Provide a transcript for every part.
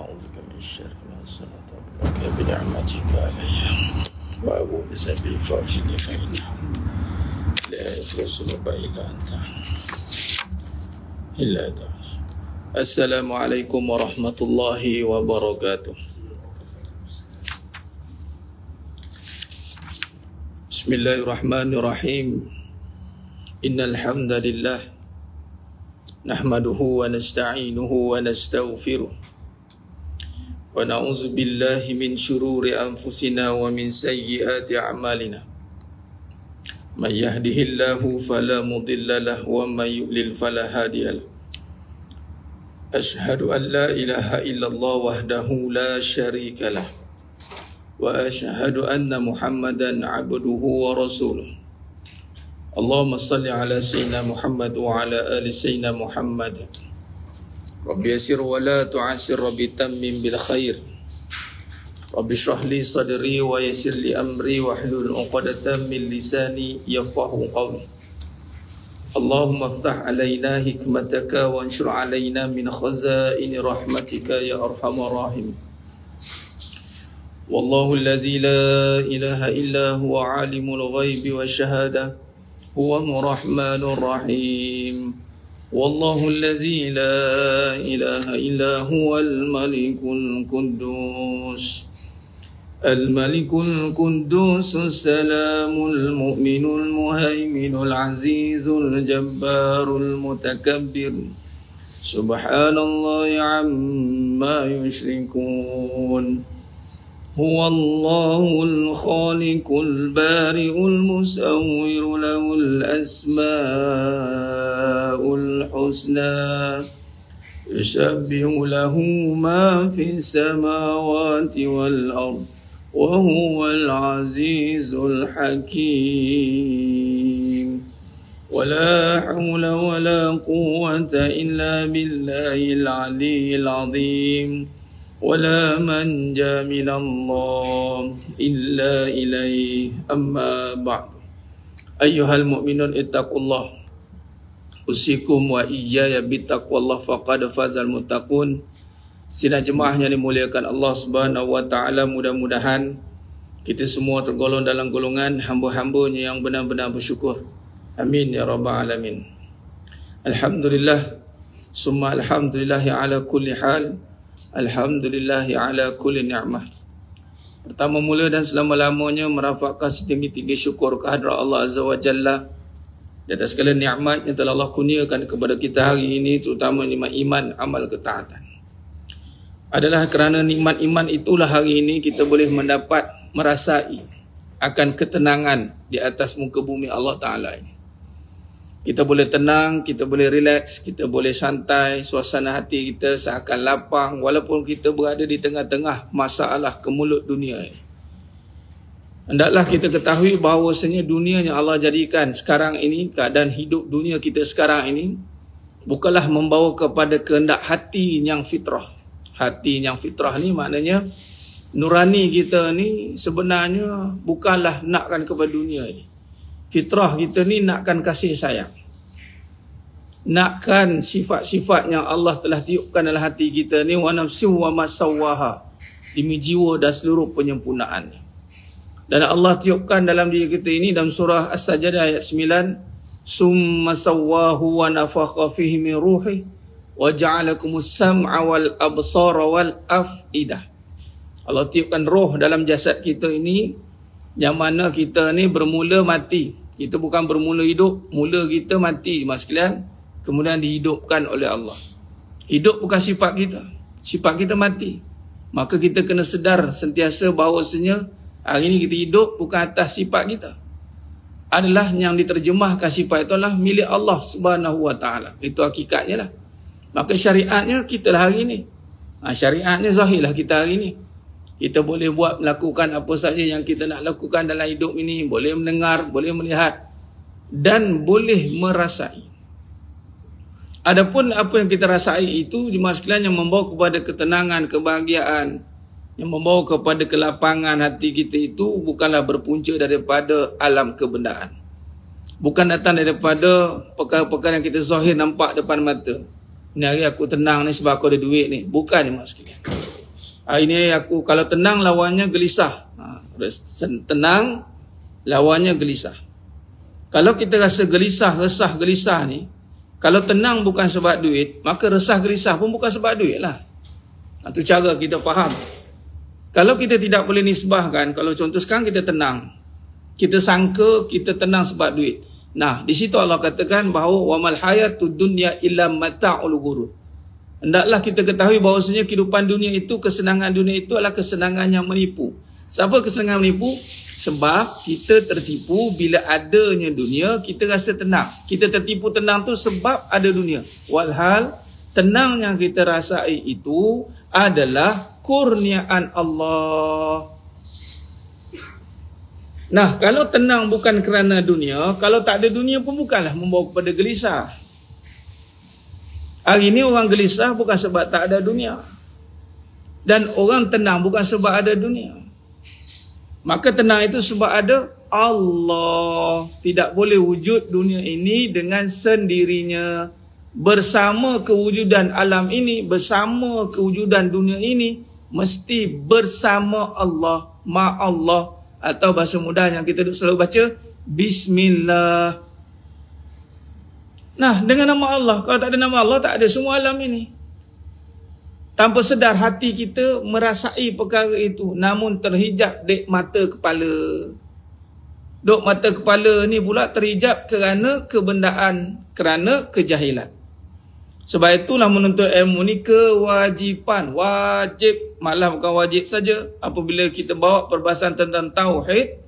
أعوذ بك من الشر من صنعت ربك بنعمتك علي وأبو بذنبي فاغفر فإنه لا يغفر الذنوب إلا أنت إلا أنت السلام عليكم ورحمة الله وبركاته بسم الله الرحمن الرحيم إن الحمد لله نحمده ونستعينه ونستغفره ونعوذ بالله من شرور أنفسنا ومن سيئات أعمالنا من يهده الله فلا مضل له ومن يؤلل فلا هادي له أشهد أن لا إله إلا الله وحده لا شريك له وأشهد أن محمدا عبده ورسوله اللهم صل على سيدنا محمد وعلى آل سيدنا محمد رب يسر ولا تعسر تمم بالخير رب اشرح لي صدري ويسر لي أمري واحلل عقدة من لساني يفقه قولي اللهم افتح علينا حكمتك وانشر علينا من خزائن رحمتك يا أرحم الراحمين والله الذي لا إله إلا هو عالم الغيب والشهادة هو الرحمن الرحيم والله الذي لا إله إلا هو الملك القدوس الملك القدوس السلام المؤمن المهيمن العزيز الجبار المتكبر سبحان الله عما يشركون هو الله الخالق البارئ المسور له الأسماء الحسنى يسبح له ما في السماوات والأرض وهو العزيز الحكيم ولا حول ولا قوة إلا بالله العلي العظيم ولا من جاء من الله إلا إليه أما بعد أيها المؤمنون اتقوا الله Usikum wa iyaya bitaqwa Allah faqad fazal mutaqun Sina jemaah yang dimuliakan Allah subhanahu wa ta'ala Mudah-mudahan kita semua tergolong dalam golongan Hamba-hambanya yang benar-benar bersyukur Amin ya Rabbah Alamin Alhamdulillah Summa Alhamdulillah ya ala kulli hal Alhamdulillahi ala kulli ni'mah. Pertama mula dan selama-lamanya merafakkan setinggi tinggi syukur kehadrat Allah Azza wa Jalla di atas segala ni'mat yang telah Allah kurniakan kepada kita hari ini terutama nikmat iman, amal ketaatan. Adalah kerana nikmat iman itulah hari ini kita boleh mendapat merasai akan ketenangan di atas muka bumi Allah Ta'ala ini. Kita boleh tenang, kita boleh relax, kita boleh santai, suasana hati kita seakan lapang walaupun kita berada di tengah-tengah masalah kemulut dunia ini. Hendaklah kita ketahui bahawasanya dunia yang Allah jadikan sekarang ini, keadaan hidup dunia kita sekarang ini, bukanlah membawa kepada kehendak hati yang fitrah. Hati yang fitrah ni maknanya nurani kita ni sebenarnya bukanlah nakkan kepada dunia ini fitrah kita ni nakkan kasih sayang. Nakkan sifat-sifat yang Allah telah tiupkan dalam hati kita ni wa nafsi wa masawaha demi jiwa dan seluruh penyempurnaan. Dan Allah tiupkan dalam diri kita ini dalam surah As-Sajdah ayat 9 summa sawahu wa nafakha fihi min ruhi wa ja'alakum sam'a wal absara wal afidah. Allah tiupkan roh dalam jasad kita ini yang mana kita ni bermula mati. Kita bukan bermula hidup, mula kita mati mas sekalian. Kemudian dihidupkan oleh Allah. Hidup bukan sifat kita. Sifat kita mati. Maka kita kena sedar sentiasa bahawasanya hari ini kita hidup bukan atas sifat kita. Adalah yang diterjemahkan sifat itu adalah milik Allah subhanahu wa ta'ala. Itu hakikatnya lah. Maka syariatnya kita lah hari ini. Ha, syariatnya zahirlah kita hari ini. Kita boleh buat melakukan apa sahaja yang kita nak lakukan dalam hidup ini. Boleh mendengar, boleh melihat dan boleh merasai. Adapun apa yang kita rasai itu cuma sekalian yang membawa kepada ketenangan, kebahagiaan. Yang membawa kepada kelapangan hati kita itu bukanlah berpunca daripada alam kebenaran, Bukan datang daripada perkara-perkara yang kita zahir nampak depan mata. Ni hari aku tenang ni sebab aku ada duit ni. Bukan ni maksudnya ini aku kalau tenang lawannya gelisah. Ha, tenang lawannya gelisah. Kalau kita rasa gelisah, resah, gelisah ni, kalau tenang bukan sebab duit, maka resah, gelisah pun bukan sebab duit lah. Itu ha, cara kita faham. Kalau kita tidak boleh nisbahkan, kalau contoh sekarang kita tenang. Kita sangka kita tenang sebab duit. Nah, di situ Allah katakan bahawa wamal hayatud dunya illa mata'ul ghurur. Hendaklah kita ketahui bahawasanya kehidupan dunia itu, kesenangan dunia itu adalah kesenangan yang menipu. Siapa kesenangan menipu? Sebab kita tertipu bila adanya dunia, kita rasa tenang. Kita tertipu tenang tu sebab ada dunia. Walhal, tenang yang kita rasai itu adalah kurniaan Allah. Nah, kalau tenang bukan kerana dunia, kalau tak ada dunia pun bukanlah membawa kepada gelisah. Hari ini orang gelisah bukan sebab tak ada dunia. Dan orang tenang bukan sebab ada dunia. Maka tenang itu sebab ada Allah. Tidak boleh wujud dunia ini dengan sendirinya. Bersama kewujudan alam ini, bersama kewujudan dunia ini, mesti bersama Allah, ma Allah atau bahasa mudah yang kita selalu baca, Bismillah. Nah, dengan nama Allah. Kalau tak ada nama Allah, tak ada semua alam ini. Tanpa sedar hati kita merasai perkara itu. Namun terhijab dek mata kepala. Dok mata kepala ni pula terhijab kerana kebendaan. Kerana kejahilan. Sebab itulah menuntut ilmu ni kewajipan. Wajib. Malah bukan wajib saja. Apabila kita bawa perbahasan tentang tauhid.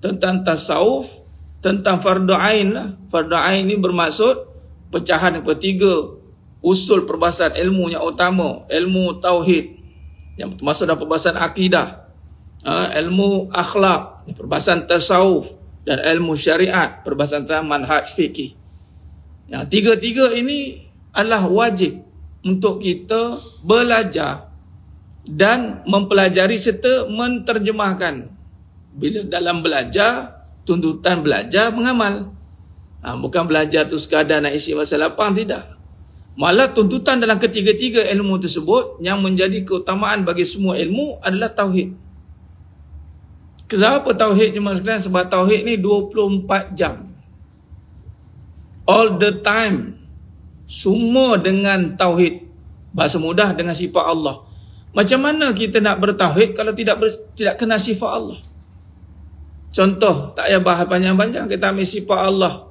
Tentang tasawuf. Tentang fardu'ain lah. Fardu'ain ni bermaksud pecahan yang ketiga usul perbahasan ilmu yang utama ilmu tauhid yang termasuk dalam perbahasan akidah ha, ilmu akhlak perbahasan tasawuf dan ilmu syariat perbahasan taman manhaj fikih yang tiga-tiga ini adalah wajib untuk kita belajar dan mempelajari serta menterjemahkan bila dalam belajar tuntutan belajar mengamal Ha, bukan belajar tu sekadar nak isi masa lapang, tidak. Malah tuntutan dalam ketiga-tiga ilmu tersebut yang menjadi keutamaan bagi semua ilmu adalah Tauhid. Kenapa Tauhid cuma sekalian? Sebab Tauhid ni 24 jam. All the time. Semua dengan Tauhid. Bahasa mudah dengan sifat Allah. Macam mana kita nak bertauhid kalau tidak ber, tidak kena sifat Allah? Contoh, tak payah bahas panjang-panjang. Kita ambil sifat Allah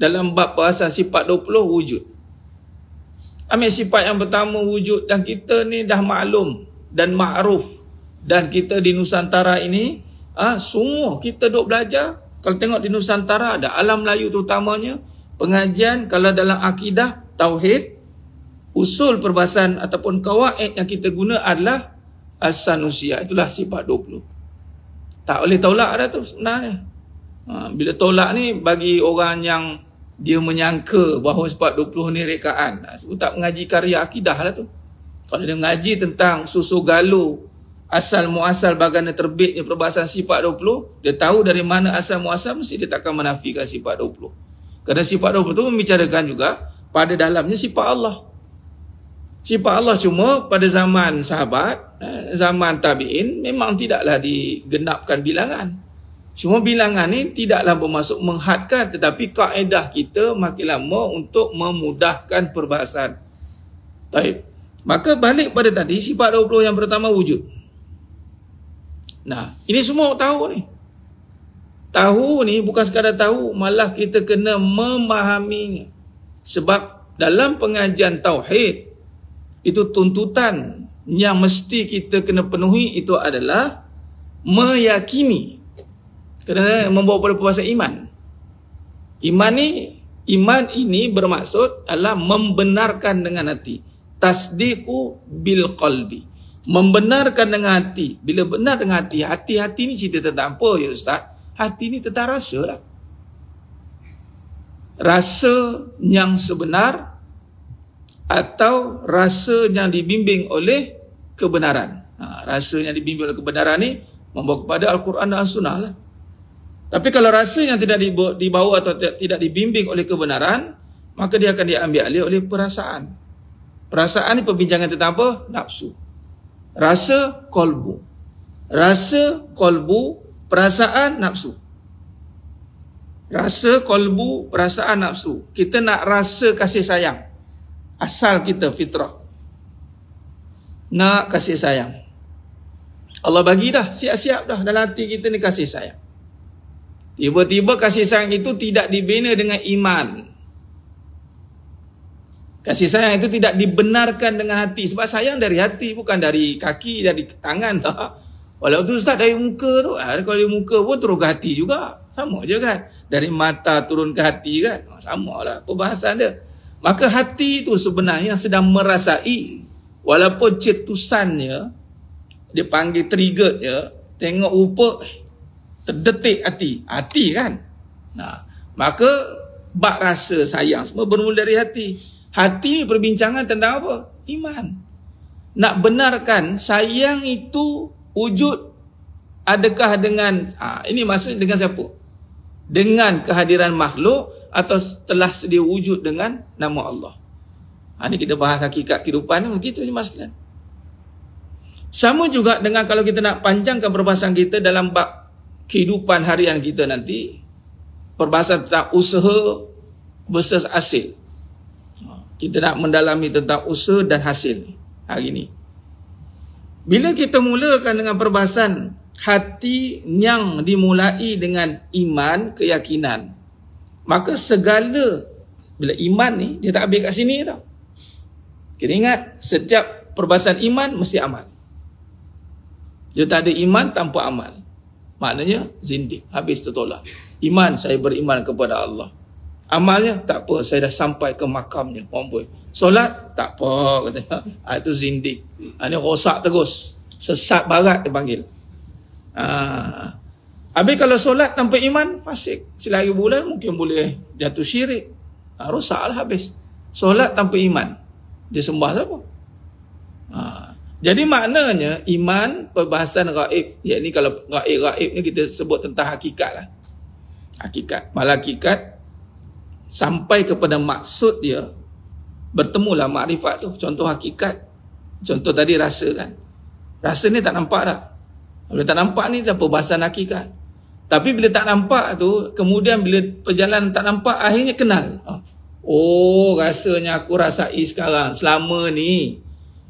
dalam bab perasaan sifat 20 wujud. Ambil sifat yang pertama wujud dan kita ni dah maklum dan makruf dan kita di Nusantara ini ah ha, semua kita duk belajar kalau tengok di Nusantara ada alam Melayu terutamanya pengajian kalau dalam akidah tauhid usul perbasan ataupun kawaid yang kita guna adalah asanusia itulah sifat 20 tak boleh tolak dah tu sebenarnya ah, ha, bila tolak ni bagi orang yang dia menyangka bahawa sebab 20 ni rekaan. Aku ha, tak mengaji karya akidah lah tu. Kalau dia mengaji tentang susu galuh, asal muasal bagaimana terbitnya perbahasan sifat 20, dia tahu dari mana asal muasal mesti dia takkan menafikan sifat 20. Kerana sifat 20 tu membicarakan juga pada dalamnya sifat Allah. Sifat Allah cuma pada zaman sahabat, eh, zaman tabi'in memang tidaklah digenapkan bilangan. Cuma bilangan ni tidaklah bermaksud menghadkan tetapi kaedah kita makin lama untuk memudahkan perbahasan. Baik. Maka balik pada tadi sifat 20 yang pertama wujud. Nah, ini semua tahu ni. Tahu ni bukan sekadar tahu, malah kita kena memahaminya. Sebab dalam pengajian tauhid itu tuntutan yang mesti kita kena penuhi itu adalah meyakini kerana membawa pada perbuatan iman. Iman ni iman ini bermaksud adalah membenarkan dengan hati. Tasdiku bil qalbi. Membenarkan dengan hati. Bila benar dengan hati, hati-hati ni cerita tentang apa ya ustaz? Hati ni tentang rasa lah. Rasa yang sebenar atau rasa yang dibimbing oleh kebenaran. Ha, rasa yang dibimbing oleh kebenaran ni membawa kepada Al-Quran dan Sunnah lah. Tapi kalau rasa yang tidak dibawa atau tidak dibimbing oleh kebenaran, maka dia akan diambil alih oleh perasaan. Perasaan ni perbincangan tentang apa? Nafsu. Rasa kolbu. Rasa kolbu, perasaan nafsu. Rasa kolbu, perasaan nafsu. Kita nak rasa kasih sayang. Asal kita fitrah. Nak kasih sayang. Allah bagi dah, siap-siap dah dalam hati kita ni kasih sayang. Tiba-tiba kasih sayang itu tidak dibina dengan iman. Kasih sayang itu tidak dibenarkan dengan hati. Sebab sayang dari hati, bukan dari kaki, dari tangan. Tak? Walau itu ustaz dari muka tu. Ah, kalau dari muka pun turun ke hati juga. Sama je kan. Dari mata turun ke hati kan. Ah, sama lah perbahasan dia. Maka hati itu sebenarnya sedang merasai. Walaupun cetusannya, dia panggil trigger ya. Tengok rupa, eh, terdetik hati hati kan nah maka bak rasa sayang semua bermula dari hati hati ni perbincangan tentang apa iman nak benarkan sayang itu wujud adakah dengan ha, ini maksud dengan siapa dengan kehadiran makhluk atau telah sedia wujud dengan nama Allah ha, ini kita bahas hakikat kehidupan begitu ni maksudnya sama juga dengan kalau kita nak panjangkan perbahasan kita dalam bab kehidupan harian kita nanti perbahasan tentang usaha versus hasil. Kita nak mendalami tentang usaha dan hasil hari ini. Bila kita mulakan dengan perbahasan hati yang dimulai dengan iman, keyakinan, maka segala bila iman ni dia tak habis kat sini tau. Kita ingat setiap perbahasan iman mesti amal. Dia tak ada iman tanpa amal. Maknanya zindik. Habis tertolak. Iman, saya beriman kepada Allah. Amalnya, tak apa. Saya dah sampai ke makamnya. Mampun. Solat, tak apa. Ha, itu zindik. Ha, ini rosak terus. Sesat barat dia panggil. Ha. Habis kalau solat tanpa iman, fasik. Selagi bulan mungkin boleh jatuh syirik. Ha, rosak lah habis. Solat tanpa iman. Dia sembah siapa? Jadi maknanya iman perbahasan raib. Ia kalau raib-raib ni kita sebut tentang hakikat lah. Hakikat. Malah hakikat sampai kepada maksud dia bertemulah makrifat tu. Contoh hakikat. Contoh tadi rasa kan. Rasa ni tak nampak dah. Bila tak nampak ni dah perbahasan hakikat. Tapi bila tak nampak tu, kemudian bila perjalanan tak nampak, akhirnya kenal. Oh, rasanya aku rasai sekarang. Selama ni,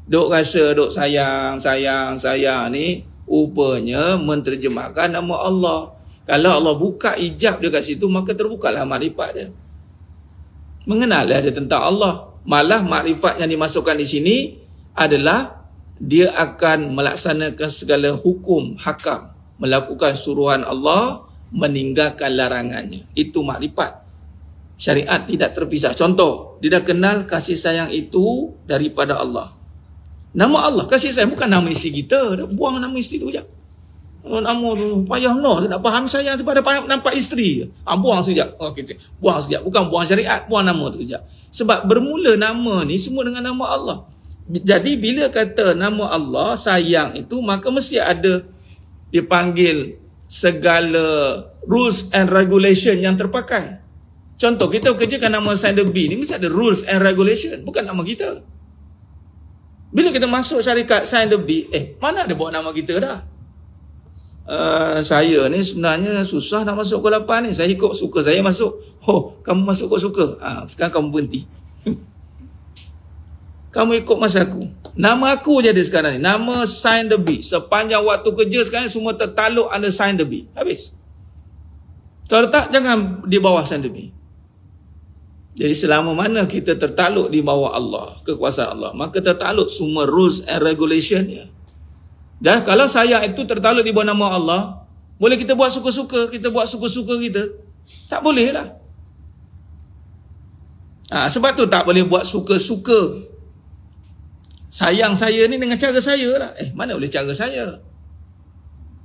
Duk rasa duk sayang, sayang, sayang ni rupanya menterjemahkan nama Allah. Kalau Allah buka ijab dia kat situ maka terbukalah makrifat dia. Mengenallah dia tentang Allah. Malah makrifat yang dimasukkan di sini adalah dia akan melaksanakan segala hukum hakam, melakukan suruhan Allah, meninggalkan larangannya. Itu makrifat. Syariat tidak terpisah. Contoh, dia dah kenal kasih sayang itu daripada Allah. Nama Allah kasih sayang bukan nama isteri kita. Dah buang nama isteri tu je. Oh, nama tu payah no. Saya tak faham sayang sebab ada nampak isteri. Ha, buang okey, Okay, oh, buang sekejap. Bukan buang syariat. Buang nama tu sekejap. Sebab bermula nama ni semua dengan nama Allah. Jadi bila kata nama Allah sayang itu maka mesti ada dipanggil segala rules and regulation yang terpakai. Contoh kita kerjakan nama Sander B ni mesti ada rules and regulation. Bukan nama Kita. Bila kita masuk syarikat sign the big, eh mana ada bawa nama kita dah? Uh, saya ni sebenarnya susah nak masuk kol 8 ni. Saya ikut suka saya masuk. Oh, kamu masuk kok suka. Ha, sekarang kamu berhenti. kamu ikut masa aku. Nama aku je ada sekarang ni. Nama sign the big. Sepanjang waktu kerja sekarang ni, semua tertaluk under sign the big. Habis. Kalau tak, jangan di bawah sign the big. Jadi selama mana kita tertakluk di bawah Allah, kekuasaan Allah, maka tertakluk semua rules and regulationnya. Dan kalau saya itu tertakluk di bawah nama Allah, boleh kita buat suka-suka, kita buat suka-suka kita? Tak boleh lah. Ha, sebab tu tak boleh buat suka-suka. Sayang saya ni dengan cara saya lah. Eh, mana boleh cara saya?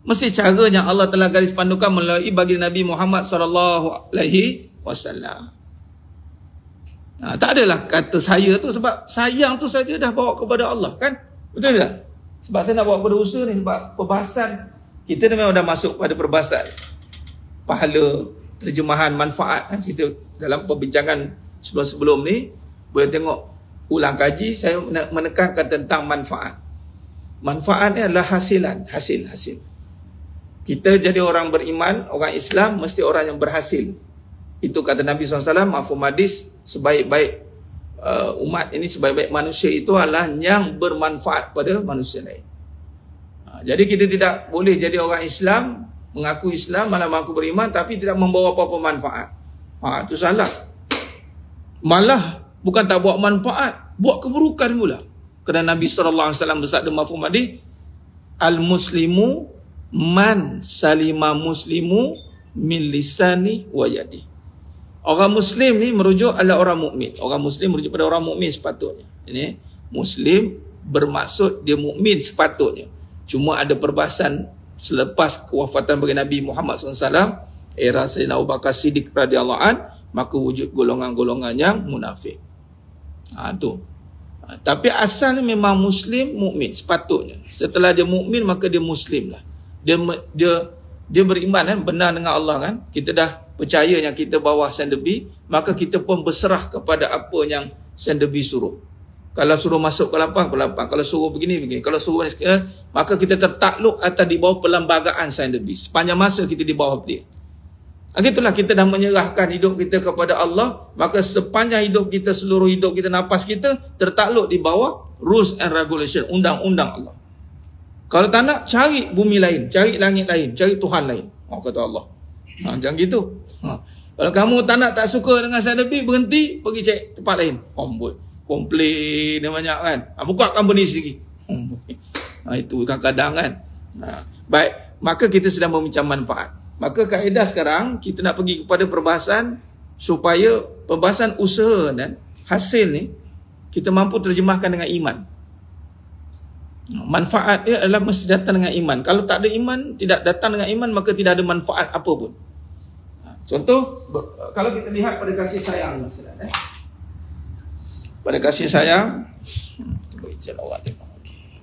Mesti caranya Allah telah garis pandukan melalui bagi Nabi Muhammad sallallahu alaihi wasallam. Ha, tak adalah kata saya tu sebab sayang tu saja dah bawa kepada Allah kan? Betul tak? Sebab saya nak bawa kepada usaha ni sebab perbahasan kita memang dah masuk pada perbahasan pahala terjemahan manfaat kan kita dalam perbincangan sebelum-sebelum ni boleh tengok ulang kaji saya nak menekankan tentang manfaat. Manfaat ni adalah hasilan, hasil-hasil. Kita jadi orang beriman, orang Islam mesti orang yang berhasil. Itu kata Nabi SAW, mafum hadis sebaik-baik uh, umat ini, sebaik-baik manusia itu adalah yang bermanfaat pada manusia lain. Ha, jadi kita tidak boleh jadi orang Islam, mengaku Islam, malah mengaku beriman, tapi tidak membawa apa-apa manfaat. Ha, itu salah. Malah bukan tak buat manfaat, buat keburukan mula. Kerana Nabi SAW bersabda mafum hadis, Al-Muslimu man salima muslimu min lisani wa yadih. Orang Muslim ni merujuk adalah orang mukmin. Orang Muslim merujuk pada orang mukmin sepatutnya. Ini Muslim bermaksud dia mukmin sepatutnya. Cuma ada perbahasan selepas kewafatan bagi Nabi Muhammad SAW era Sayyidina Abu Bakar Siddiq radhiyallahu an maka wujud golongan-golongan yang munafik. Ha, tu. Ha, tapi asalnya memang muslim mukmin sepatutnya. Setelah dia mukmin maka dia Muslimlah. Dia dia dia beriman kan benar dengan Allah kan kita dah percaya yang kita bawah sendebi maka kita pun berserah kepada apa yang sendebi suruh kalau suruh masuk ke lapang ke lapang kalau suruh begini begini kalau suruh ni eh, maka kita tertakluk atau di bawah perlembagaan sendebi sepanjang masa kita di bawah dia Begitulah ah, kita dah menyerahkan hidup kita kepada Allah, maka sepanjang hidup kita, seluruh hidup kita, nafas kita, tertakluk di bawah rules and regulation, undang-undang Allah. Kalau tak nak, cari bumi lain. Cari langit lain. Cari Tuhan lain. Oh, kata Allah. Ha, jangan gitu. Ha. Kalau kamu tak nak, tak suka dengan saya lebih, berhenti, pergi cek tempat lain. Homboy. Komplain dia banyak kan. Ha, buka company sendiri. Ha, itu kadang-kadang kan. Ha. Baik. Maka kita sedang meminjam manfaat. Maka kaedah sekarang, kita nak pergi kepada perbahasan supaya perbahasan usaha dan hasil ni kita mampu terjemahkan dengan iman. Manfaat dia adalah mesti datang dengan iman. Kalau tak ada iman, tidak datang dengan iman, maka tidak ada manfaat apa pun. Contoh, kalau kita lihat pada kasih sayang. Eh? Pada kasih sayang. Hmm, okay.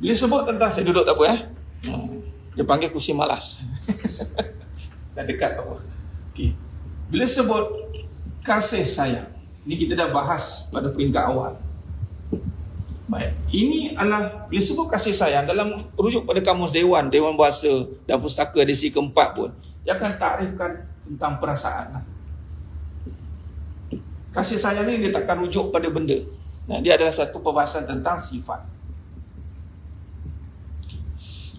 Bila sebut tentang saya duduk tak apa eh. Hmm. Dia panggil kursi malas. tak dekat apa. Okay. Bila sebut kasih sayang. Ini kita dah bahas pada peringkat awal. Baik. Ini adalah prinsipal kasih sayang dalam rujuk pada kamus Dewan, Dewan Bahasa dan Pustaka edisi keempat pun. Dia akan takrifkan tentang perasaan. Lah. Kasih sayang ini dia takkan rujuk pada benda. Nah, dia adalah satu perbahasan tentang sifat.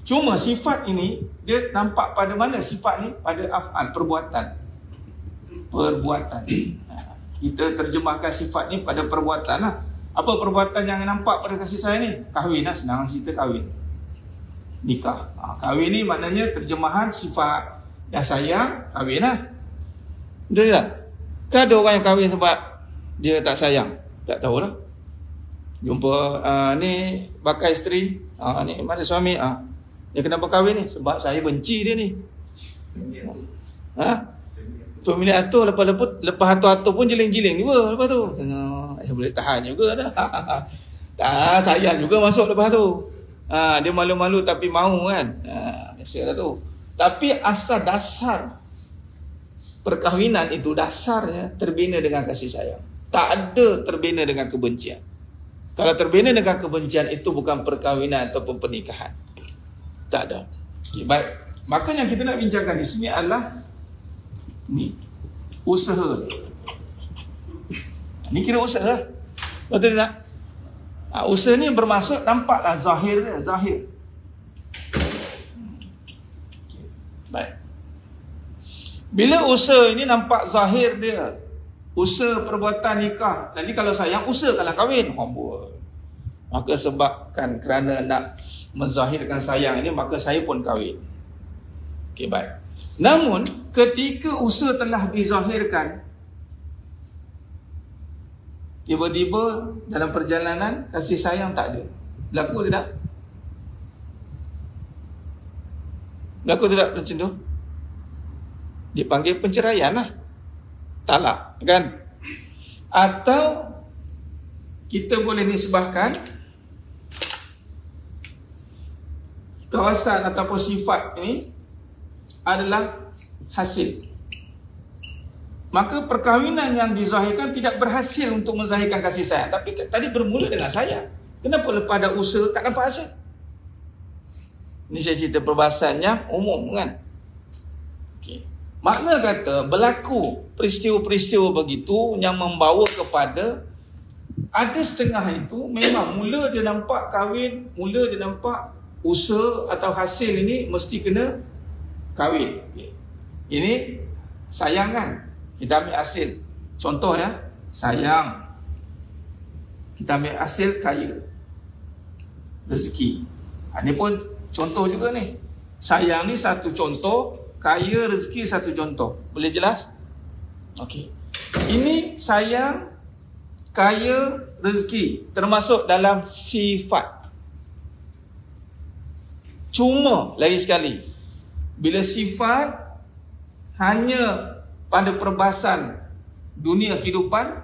Cuma sifat ini, dia nampak pada mana sifat ni Pada af'al, perbuatan. Perbuatan kita terjemahkan sifat ni pada perbuatan lah. Apa perbuatan yang nampak pada kasih saya ni? Kahwin lah, senang cerita kahwin. Nikah. Ha, kahwin ni maknanya terjemahan sifat yang sayang, kahwin lah. Betul tak? Kan ada orang yang kahwin sebab dia tak sayang? Tak tahulah. Jumpa uh, ni bakal isteri. Uh, ni mana suami? Uh, dia kenapa kahwin ni? Sebab saya benci dia ni. Ha? So bila atur lepas lepas lepas atur atur pun jeling-jeling juga lepas tu. Tengok, eh, boleh tahan juga dah. Tak ah, sayang juga masuk lepas tu. Ha, ah, dia malu-malu tapi mau kan. Ha, ah, biasa tu. Tapi asas dasar perkahwinan itu dasarnya terbina dengan kasih sayang. Tak ada terbina dengan kebencian. Kalau terbina dengan kebencian itu bukan perkahwinan ataupun pernikahan. Tak ada. Okay, baik. Maka yang kita nak bincangkan di sini adalah ni usaha ni kira usaha betul tak ha, usaha ni bermaksud nampaklah zahir dia zahir baik bila usaha ini nampak zahir dia usaha perbuatan nikah jadi kalau sayang usaha kalau kahwin hamba maka sebabkan kerana nak menzahirkan sayang ini maka saya pun kahwin okey baik Namun ketika usaha telah dizahirkan Tiba-tiba dalam perjalanan kasih sayang tak ada Berlaku ke tak? Berlaku tidak macam tu? Dipanggil penceraian lah Talak lah, kan? Atau kita boleh nisbahkan kawasan ataupun sifat ni adalah hasil. Maka perkahwinan yang dizahirkan tidak berhasil untuk menzahirkan kasih sayang. Tapi tadi bermula dengan saya. Kenapa lepas ada usaha tak dapat hasil? Ini saya cerita perbahasannya umum kan? Okay. Makna kata berlaku peristiwa-peristiwa begitu yang membawa kepada ada setengah itu memang mula dia nampak kahwin, mula dia nampak usaha atau hasil ini mesti kena kahwin. Ini sayang kan? Kita ambil hasil. Contoh ya, sayang. Kita ambil hasil kaya. Rezeki. Ha, ini pun contoh juga ni. Sayang ni satu contoh, kaya rezeki satu contoh. Boleh jelas? Okey. Ini sayang, kaya, rezeki termasuk dalam sifat. Cuma lagi sekali, bila sifat hanya pada perbasan dunia kehidupan,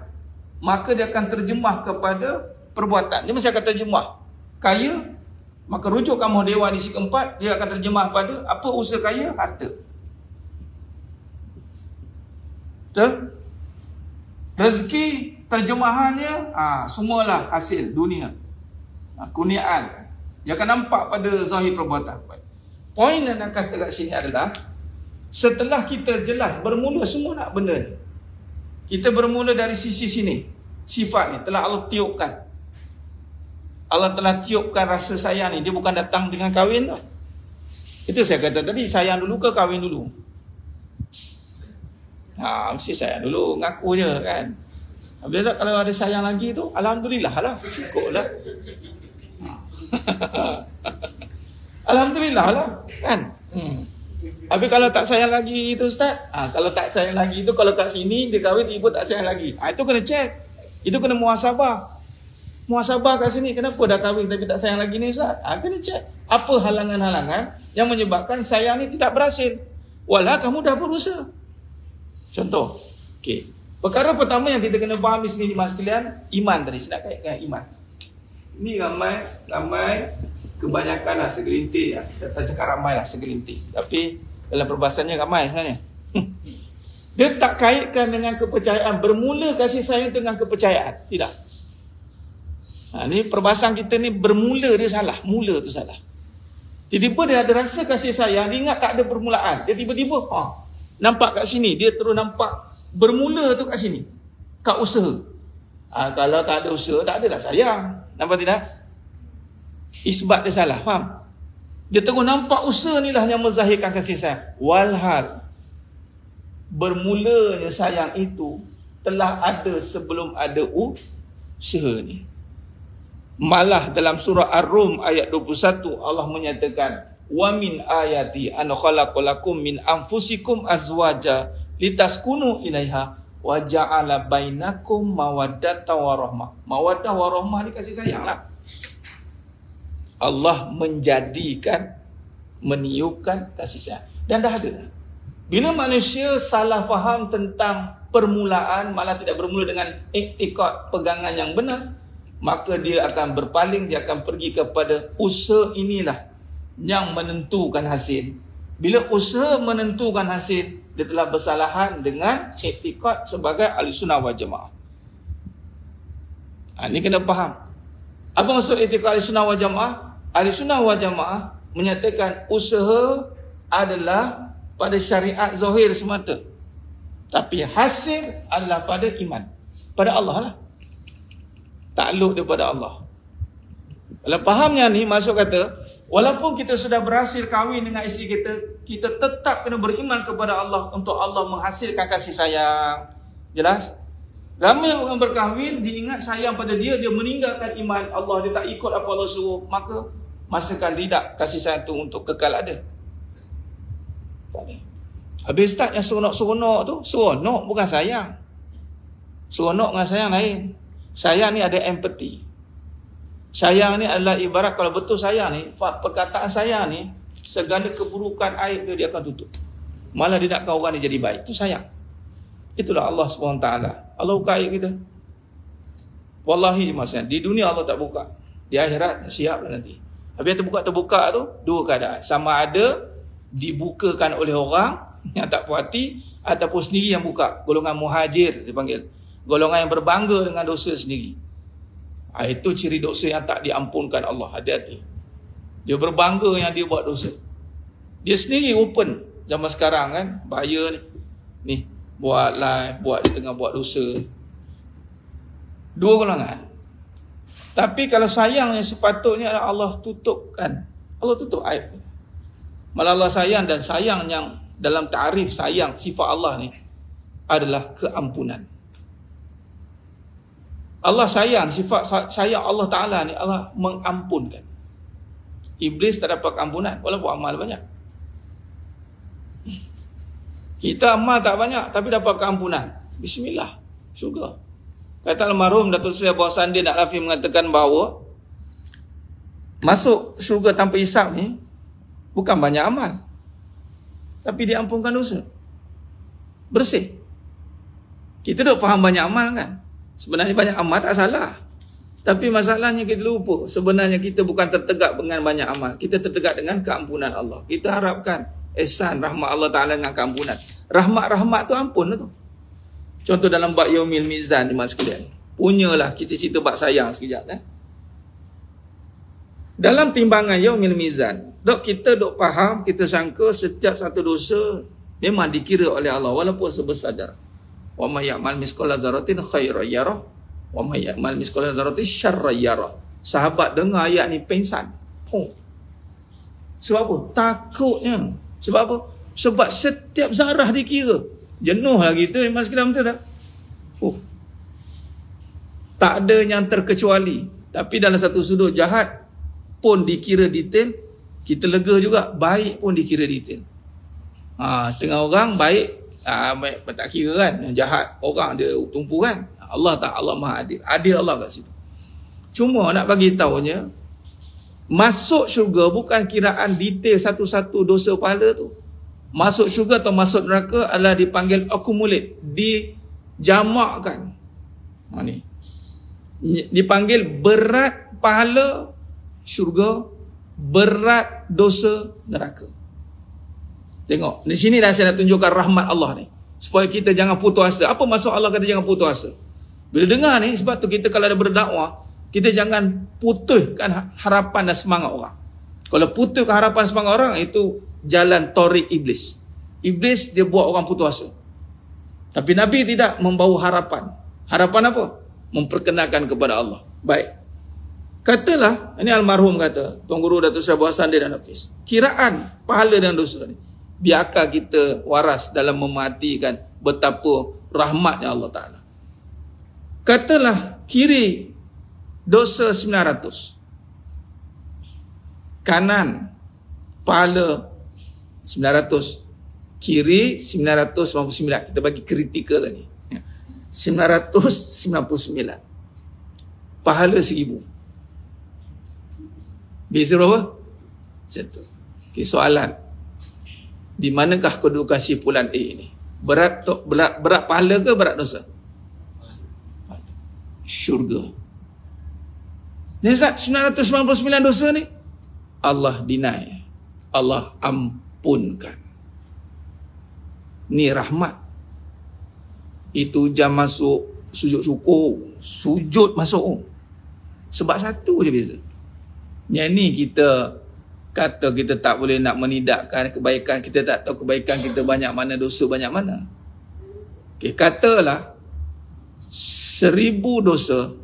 maka dia akan terjemah kepada perbuatan. Dia mesti akan terjemah. Kaya, maka rujuk kamu dewa di sisi keempat, dia akan terjemah pada apa usaha kaya, harta. Betul? Rezeki terjemahannya ha, semualah hasil dunia. Ha, kuniaan. Dia akan nampak pada zahir perbuatan. Baik. Poin yang nak kata kat sini adalah Setelah kita jelas bermula semua nak benda ni Kita bermula dari sisi sini Sifat ni telah Allah tiupkan Allah telah tiupkan rasa sayang ni Dia bukan datang dengan kahwin tu Itu saya kata tadi sayang dulu ke kahwin dulu Ha, mesti sayang dulu ngaku je kan Bila tak kalau ada sayang lagi tu Alhamdulillah lah Cukup lah ha. Alhamdulillah lah kan hmm. Tapi kalau tak sayang lagi itu Ustaz ha, Kalau tak sayang lagi itu kalau kat sini dia kahwin ibu tak sayang lagi ha, Itu kena check Itu kena muhasabah. Muhasabah kat sini kenapa dah kahwin tapi tak sayang lagi ni Ustaz ha, Kena check Apa halangan-halangan yang menyebabkan sayang ni tidak berhasil Walah kamu dah berusaha Contoh okay. Perkara pertama yang kita kena faham di sini di sekalian Iman tadi, saya nak kaitkan iman Ini ramai, ramai kebanyakan lah segelintir ya. Saya tak cakap ramai lah segelintir. Tapi dalam perbahasannya ramai sebenarnya. Hmm. Dia tak kaitkan dengan kepercayaan. Bermula kasih sayang dengan kepercayaan. Tidak. Ha, ini perbahasan kita ni bermula dia salah. Mula tu salah. Tiba-tiba dia ada rasa kasih sayang. Dia ingat tak ada permulaan. Dia tiba-tiba ha, nampak kat sini. Dia terus nampak bermula tu kat sini. Kat usaha. Ha, kalau tak ada usaha, tak ada sayang. Nampak tidak? isbat dia salah faham dia tengok nampak usaha ni lah yang menzahirkan kasih sayang walhal bermulanya sayang itu telah ada sebelum ada usaha ni malah dalam surah ar-rum ayat 21 Allah menyatakan wa min ayati an khalaqalakum min anfusikum azwaja litaskunu ilaiha wa ja'ala bainakum mawaddah wa rahmah mawaddah wa rahmah ni kasih sayang lah Allah menjadikan meniupkan kasih sayang dan dah ada bila manusia salah faham tentang permulaan malah tidak bermula dengan iktikad pegangan yang benar maka dia akan berpaling dia akan pergi kepada usaha inilah yang menentukan hasil bila usaha menentukan hasil dia telah bersalahan dengan iktikad sebagai ahli sunnah wal jamaah ha, ini kena faham apa maksud iktikad ahli sunnah wal jamaah Ahli sunnah wal jamaah menyatakan usaha adalah pada syariat zahir semata. Tapi hasil adalah pada iman. Pada Allah lah. Takluk daripada Allah. Kalau faham ni, masuk kata, walaupun kita sudah berhasil kahwin dengan isteri kita, kita tetap kena beriman kepada Allah untuk Allah menghasilkan kasih sayang. Jelas? yang orang berkahwin, diingat sayang pada dia, dia meninggalkan iman. Allah, dia tak ikut apa Allah suruh. Maka masakan tidak kasih sayang tu untuk kekal ada. Habis Ustaz yang seronok-seronok tu, seronok bukan sayang. Seronok dengan sayang lain. Sayang ni ada empathy. Sayang ni adalah ibarat kalau betul sayang ni, perkataan sayang ni, segala keburukan air dia, dia akan tutup. Malah dia nakkan orang ni jadi baik. tu sayang. Itulah Allah SWT. Allah buka air kita. Wallahi masanya. Di dunia Allah tak buka. Di akhirat siaplah nanti. Habis terbuka-terbuka tu, dua keadaan. Sama ada dibukakan oleh orang yang tak puas hati ataupun sendiri yang buka. Golongan muhajir dipanggil. Golongan yang berbangga dengan dosa sendiri. Ha, itu ciri dosa yang tak diampunkan Allah. Hati-hati. Dia berbangga yang dia buat dosa. Dia sendiri open zaman sekarang kan. Bahaya ni. Ni. Buat live, buat di tengah buat dosa. Dua golongan. Tapi kalau sayang yang sepatutnya adalah Allah tutupkan. Allah tutup aib. Malah Allah sayang dan sayang yang dalam tarif sayang sifat Allah ni adalah keampunan. Allah sayang sifat sayang Allah Taala ni Allah mengampunkan. Iblis tak dapat keampunan walaupun amal banyak. Kita amal tak banyak tapi dapat keampunan. Bismillah. Syukur. Kata almarhum Datuk Seri Abu Hassan Din Al-Afi mengatakan bahawa masuk syurga tanpa hisap ni bukan banyak amal. Tapi diampunkan dosa. Bersih. Kita dah faham banyak amal kan? Sebenarnya banyak amal tak salah. Tapi masalahnya kita lupa. Sebenarnya kita bukan tertegak dengan banyak amal. Kita tertegak dengan keampunan Allah. Kita harapkan ihsan rahmat Allah Ta'ala dengan keampunan. Rahmat-rahmat tu ampun lah tu. Contoh dalam bab Yaumil Mizan ni mak sekalian. Punyalah kita cerita bab sayang sekejap eh. Dalam timbangan Yaumil Mizan, dok kita dok faham, kita sangka setiap satu dosa memang dikira oleh Allah walaupun sebesar darah. Wa may ya'mal miskala zaratin khairan yarah wa may ya'mal miskala zaratin syarran yarah. Sahabat dengar ayat ni pingsan. Oh. Sebab apa? Takutnya. Sebab apa? Sebab setiap zarah dikira. Jenuh lagi tu Imam Sekilam tu tak? Oh. Tak ada yang terkecuali. Tapi dalam satu sudut jahat pun dikira detail, kita lega juga. Baik pun dikira detail. Ha, setengah orang baik, ha, tak kira kan. Yang jahat orang dia tumpu kan. Allah tak, Allah maha adil. Adil Allah kat situ. Cuma nak bagi tahunya, masuk syurga bukan kiraan detail satu-satu dosa pahala tu masuk syurga atau masuk neraka adalah dipanggil accumulate dijamakkan ha, ni dipanggil berat pahala syurga berat dosa neraka tengok di sini dah saya nak tunjukkan rahmat Allah ni supaya kita jangan putus asa apa maksud Allah kata jangan putus asa bila dengar ni sebab tu kita kalau ada berdakwah kita jangan putuskan harapan dan semangat orang kalau putuskan harapan semangat orang itu jalan torik iblis. Iblis dia buat orang putus asa. Tapi Nabi tidak membawa harapan. Harapan apa? Memperkenalkan kepada Allah. Baik. Katalah, ini almarhum kata, Tuan Guru Datuk Syabu Hassan dan Hafiz. Kiraan pahala dan dosa ni. Biarkah kita waras dalam mematikan betapa rahmatnya Allah Ta'ala. Katalah kiri dosa 900. Kanan pahala 900. Kiri 999. Kita bagi kritikal lah ni. 999. Ya. Pahala 1000. Beza berapa? Macam tu. Okay, soalan. Di manakah kedudukan si pulan A ni? Berat, to, berat, berat pahala ke berat dosa? Syurga. Ni Ustaz, 999 dosa ni? Allah deny. Allah am ampunkan. Ni rahmat. Itu jam masuk sujud syukur. Sujud masuk. Sebab satu je biasa. Yang ni kita kata kita tak boleh nak menidakkan kebaikan. Kita tak tahu kebaikan kita banyak mana, dosa banyak mana. Okay, katalah seribu dosa,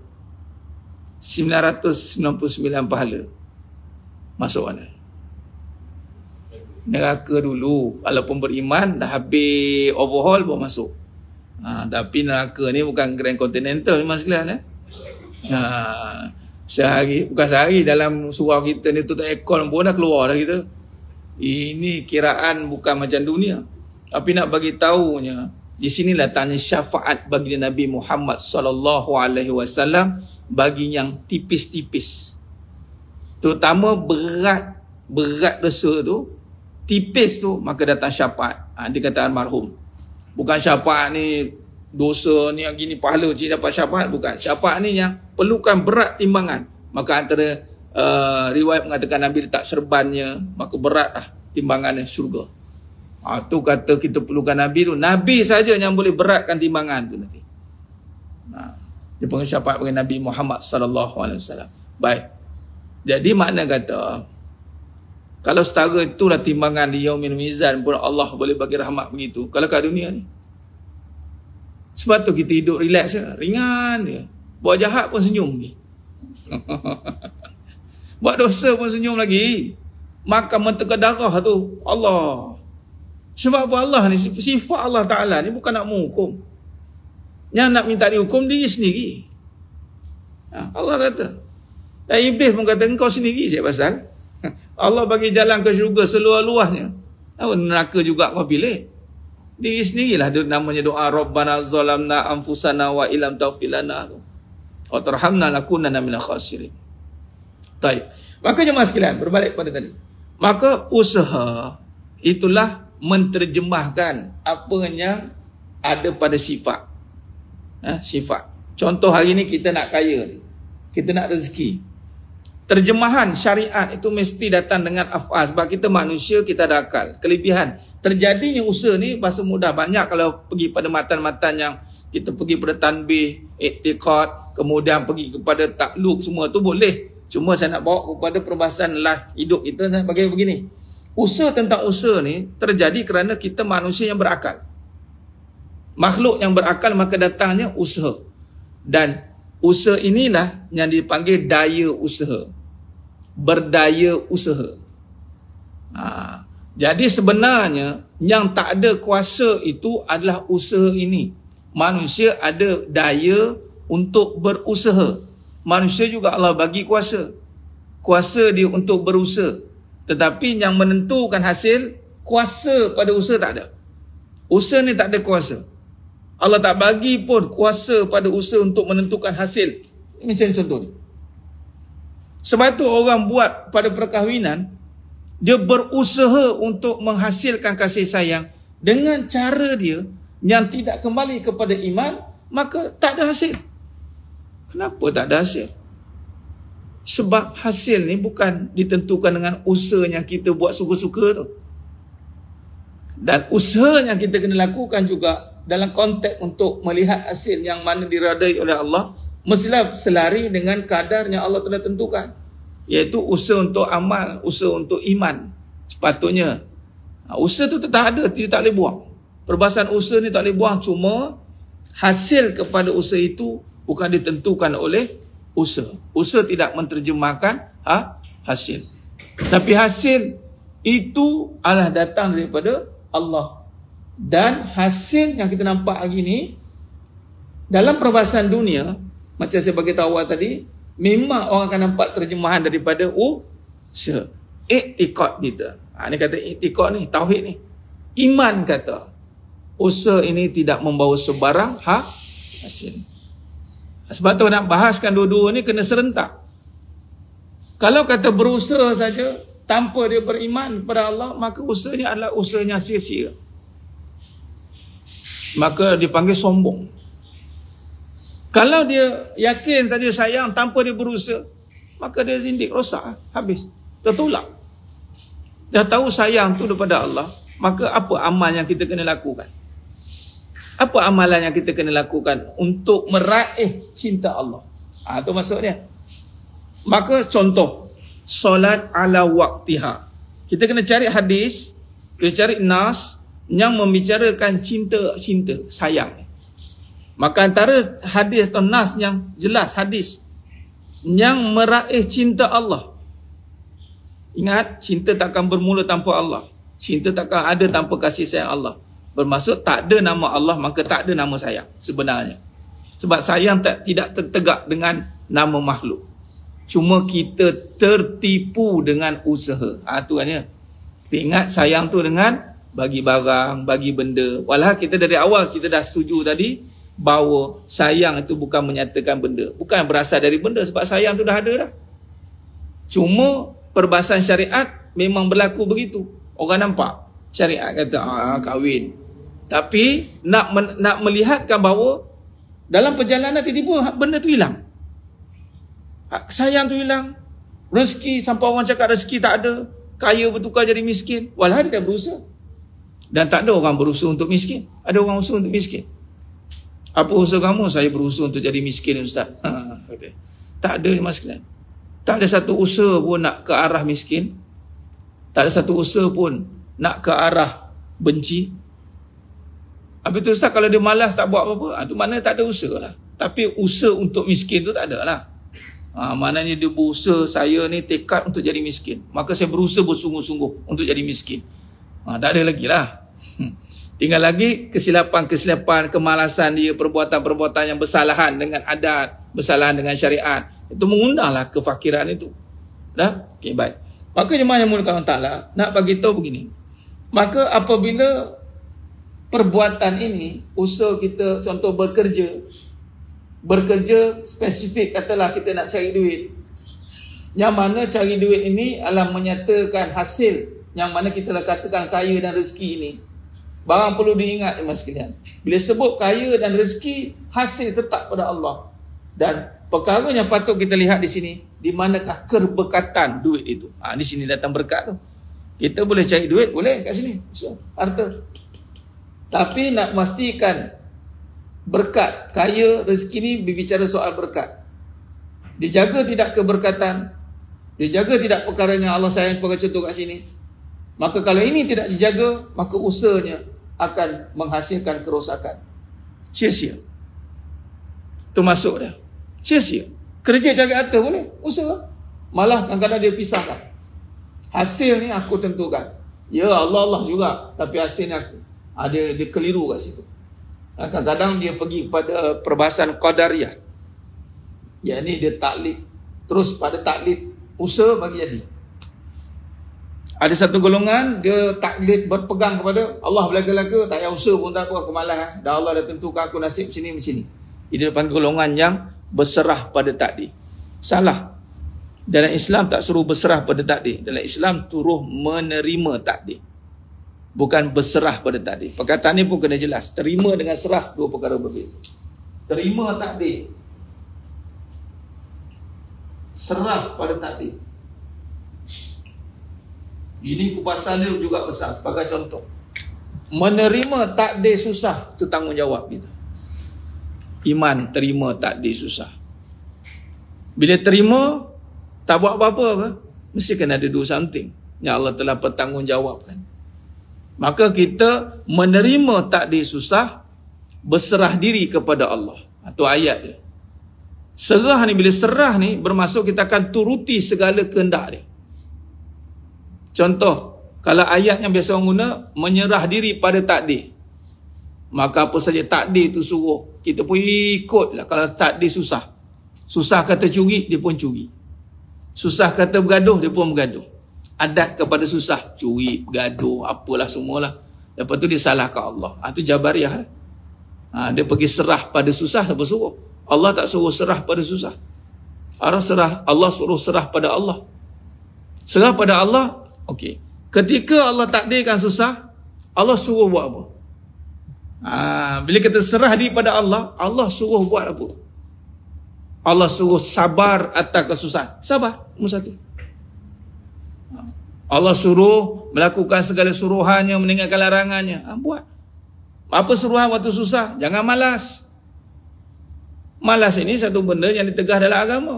999 pahala. Masuk mana? neraka dulu walaupun beriman dah habis overhaul baru masuk ha, tapi neraka ni bukan Grand Continental memang sekalian eh? ha, sehari bukan sehari dalam surau kita ni tutup aircon pun dah keluar dah kita ini kiraan bukan macam dunia tapi nak bagi tahunya di sinilah tanya syafaat bagi Nabi Muhammad sallallahu alaihi wasallam bagi yang tipis-tipis. Terutama berat berat dosa tu tipis tu maka datang syafaat ha, dia kata almarhum bukan syafaat ni dosa ni yang gini pahala cik dapat syafaat bukan syafaat ni yang perlukan berat timbangan maka antara uh, riwayat mengatakan Nabi letak serbannya maka berat lah timbangannya syurga ha, tu kata kita perlukan Nabi tu Nabi saja yang boleh beratkan timbangan tu nanti ha, dia panggil syafaat bagi Nabi Muhammad Wasallam. baik jadi makna kata kalau setara itulah timbangan di yaumil mizan pun Allah boleh bagi rahmat begitu. Kalau kat dunia ni. Sebab tu kita hidup relax je. Ringan je. Buat jahat pun senyum lagi. Buat dosa pun senyum lagi. Makan mentega darah tu. Allah. Sebab apa Allah ni? Sifat Allah Ta'ala ni bukan nak menghukum. Yang nak minta dihukum diri sendiri. Ha, Allah kata. Dan Iblis pun kata, engkau sendiri siap pasal. Allah bagi jalan ke syurga seluas-luasnya. Tahu neraka juga kau pilih. Diri sendirilah namanya doa Rabbana zalamna anfusana wa ilam taufilana tu. Wa tarhamna lakunana minal khasirin. Baik. Maka jemaah sekalian berbalik pada tadi. Maka usaha itulah menterjemahkan apa yang ada pada sifat. Ha, sifat. Contoh hari ni kita nak kaya. Kita nak rezeki. Terjemahan syariat itu mesti datang dengan afal sebab kita manusia kita ada akal. Kelebihan terjadinya usaha ni bahasa mudah banyak kalau pergi pada matan-matan yang kita pergi pada tanbih, iktiqat, kemudian pergi kepada takluk semua tu boleh. Cuma saya nak bawa kepada perbahasan life hidup kita sebagai begini. Usaha tentang usaha ni terjadi kerana kita manusia yang berakal. Makhluk yang berakal maka datangnya usaha. Dan usaha inilah yang dipanggil daya usaha berdaya usaha. Ha. Jadi sebenarnya yang tak ada kuasa itu adalah usaha ini. Manusia ada daya untuk berusaha. Manusia juga Allah bagi kuasa. Kuasa dia untuk berusaha. Tetapi yang menentukan hasil, kuasa pada usaha tak ada. Usaha ni tak ada kuasa. Allah tak bagi pun kuasa pada usaha untuk menentukan hasil. Macam contoh ni. Sebab tu orang buat pada perkahwinan, dia berusaha untuk menghasilkan kasih sayang dengan cara dia yang tidak kembali kepada iman, maka tak ada hasil. Kenapa tak ada hasil? Sebab hasil ni bukan ditentukan dengan usaha yang kita buat suka-suka tu. Dan usaha yang kita kena lakukan juga dalam konteks untuk melihat hasil yang mana diradai oleh Allah, mestilah selari dengan kadar yang Allah telah tentukan iaitu usaha untuk amal usaha untuk iman sepatutnya ha, usaha tu tetap ada dia tak boleh buang perbasan usaha ni tak boleh buang cuma hasil kepada usaha itu bukan ditentukan oleh usaha usaha tidak menterjemahkan ha, hasil tapi hasil itu adalah datang daripada Allah dan hasil yang kita nampak hari ini dalam perbasan dunia macam saya bagi tahu tadi memang orang akan nampak terjemahan daripada u se iktikad kita ha, ini kata iktikad ni tauhid ni iman kata usaha ini tidak membawa sebarang hak hasil ha, sebab tu nak bahaskan dua-dua ni kena serentak kalau kata berusaha saja tanpa dia beriman pada Allah maka usahanya adalah usahanya sia-sia maka dipanggil sombong kalau dia yakin saja sayang tanpa dia berusaha, maka dia zindik, rosak, habis. Tertolak. Dah tahu sayang tu daripada Allah, maka apa amal yang kita kena lakukan? Apa amalan yang kita kena lakukan untuk meraih cinta Allah? Ha, itu maksudnya. Maka contoh, solat ala waktiha. Kita kena cari hadis, kita cari nas yang membicarakan cinta-cinta, sayang. Maka antara hadis atau nas yang jelas hadis yang meraih cinta Allah. Ingat, cinta takkan bermula tanpa Allah. Cinta takkan ada tanpa kasih sayang Allah. Bermaksud tak ada nama Allah maka tak ada nama sayang sebenarnya. Sebab sayang tak tidak tertegak dengan nama makhluk. Cuma kita tertipu dengan usaha. Ha, itu hanya. Kita ingat sayang tu dengan bagi barang, bagi benda. Walau kita dari awal kita dah setuju tadi, bahawa sayang itu bukan menyatakan benda. Bukan berasal dari benda sebab sayang itu dah ada dah. Cuma perbahasan syariat memang berlaku begitu. Orang nampak syariat kata ah, ah kahwin. Tapi nak men- nak melihatkan bahawa dalam perjalanan tiba-tiba benda tu hilang. Ah, sayang tu hilang. Rezeki sampai orang cakap rezeki tak ada. Kaya bertukar jadi miskin. Walhal dia kan berusaha. Dan tak ada orang berusaha untuk miskin. Ada orang berusaha untuk miskin. Apa usaha kamu? Saya berusaha untuk jadi miskin Ustaz. Ha, kata. Tak ada masalah. Tak ada satu usaha pun nak ke arah miskin. Tak ada satu usaha pun nak ke arah benci. Habis tu Ustaz kalau dia malas tak buat apa-apa, itu ha, maknanya tak ada usaha lah. Tapi usaha untuk miskin tu tak ada lah. Ha, maknanya dia berusaha saya ni tekad untuk jadi miskin. Maka saya berusaha bersungguh-sungguh untuk jadi miskin. Ha, tak ada lagi lah. Hmm. Tinggal lagi kesilapan-kesilapan, kemalasan dia, perbuatan-perbuatan yang bersalahan dengan adat, bersalahan dengan syariat. Itu mengundanglah kefakiran itu. Dah? Okey, baik. Maka jemaah yang mulakan ta'ala nak bagi tahu begini. Maka apabila perbuatan ini, usaha kita contoh bekerja, bekerja spesifik katalah kita nak cari duit. Yang mana cari duit ini adalah menyatakan hasil yang mana kita lah katakan kaya dan rezeki ini. Barang perlu diingat ni mas kalian. Bila sebut kaya dan rezeki, hasil tetap pada Allah. Dan perkara yang patut kita lihat di sini, di manakah keberkatan duit itu. Ha, di sini datang berkat tu. Kita boleh cari duit, boleh kat sini. So, harta. Tapi nak memastikan berkat, kaya, rezeki ni berbicara soal berkat. Dijaga tidak keberkatan, dijaga tidak perkara yang Allah sayang sebagai contoh kat sini. Maka kalau ini tidak dijaga, maka usahanya akan menghasilkan kerosakan. Sia-sia. Itu masuk dia. Sia-sia. Kerja cari harta boleh. Usaha. Malah kadang-kadang dia pisahkan. Hasil ni aku tentukan. Ya Allah Allah juga. Tapi hasilnya aku. Ada ha, dia, keliru kat situ. Kadang-kadang dia pergi pada perbahasan Qadariyah. Yang ini dia taklit. Terus pada taklit usaha bagi jadi. Ada satu golongan dia taklid berpegang kepada Allah belaga-laga tak payah usaha pun tak apa aku malas eh. dah Allah dah tentukan aku nasib sini macam ni. Itu depan golongan yang berserah pada takdir. Salah. Dalam Islam tak suruh berserah pada takdir. Dalam Islam turuh menerima takdir. Bukan berserah pada takdir. Perkataan ni pun kena jelas. Terima dengan serah dua perkara berbeza. Terima takdir. Serah pada takdir. Ini kupasan dia juga besar sebagai contoh. Menerima takdir susah itu tanggungjawab kita. Iman terima takdir susah. Bila terima, tak buat apa-apa ke? Mesti kena ada do something. Yang Allah telah pertanggungjawabkan. Maka kita menerima takdir susah, berserah diri kepada Allah. Itu ayat dia. Serah ni, bila serah ni, bermaksud kita akan turuti segala kehendak dia. Contoh, kalau ayat yang biasa orang guna, menyerah diri pada takdir. Maka apa saja takdir itu suruh, kita pun ikutlah kalau takdir susah. Susah kata curi, dia pun curi. Susah kata bergaduh, dia pun bergaduh. Adat kepada susah, curi, bergaduh, apalah semualah. Lepas tu dia salahkan Allah. Itu ah, ha, jabariah. Eh? Ha, dia pergi serah pada susah, apa suruh? Allah tak suruh serah pada susah. Orang serah, Allah suruh serah pada Allah. Serah pada Allah, Okey. Ketika Allah takdirkan susah, Allah suruh buat apa? Ha, bila kita serah diri pada Allah, Allah suruh buat apa? Allah suruh sabar atas kesusahan. Sabar, nombor satu. Allah suruh melakukan segala suruhannya, meninggalkan larangannya. Ha, buat. Apa suruhan waktu susah? Jangan malas. Malas ini satu benda yang ditegah dalam agama.